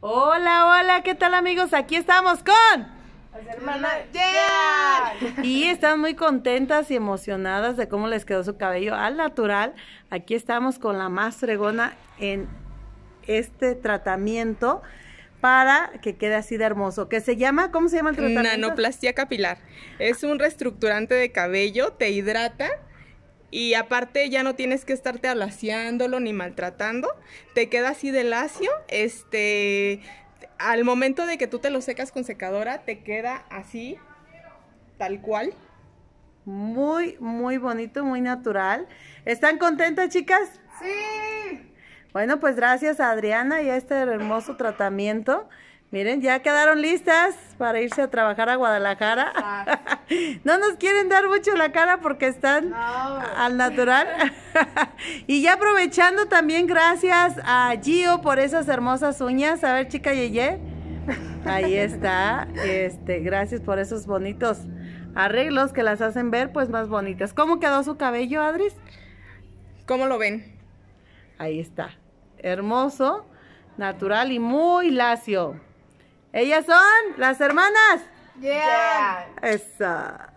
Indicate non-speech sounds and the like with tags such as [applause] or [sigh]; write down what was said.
Hola, hola, ¿qué tal amigos? Aquí estamos con... Y están muy contentas y emocionadas de cómo les quedó su cabello al natural. Aquí estamos con la más fregona en este tratamiento para que quede así de hermoso. ¿Qué se llama? ¿Cómo se llama el tratamiento? Nanoplastía capilar. Es un reestructurante de cabello, te hidrata y aparte ya no tienes que estarte alaciándolo ni maltratando, te queda así de lacio, este, al momento de que tú te lo secas con secadora, te queda así, tal cual. Muy, muy bonito, muy natural. ¿Están contentas, chicas? Sí. Bueno, pues gracias a Adriana y a este hermoso tratamiento. Miren, ya quedaron listas para irse a trabajar a Guadalajara no nos quieren dar mucho la cara porque están al natural. [laughs] y ya aprovechando también, gracias a Gio por esas hermosas uñas. A ver, chica Yeye. Ahí está. Este, gracias por esos bonitos arreglos que las hacen ver pues más bonitas. ¿Cómo quedó su cabello, Adris? ¿Cómo lo ven? Ahí está. Hermoso, natural y muy lacio. Ellas son las hermanas. Yeah. It's uh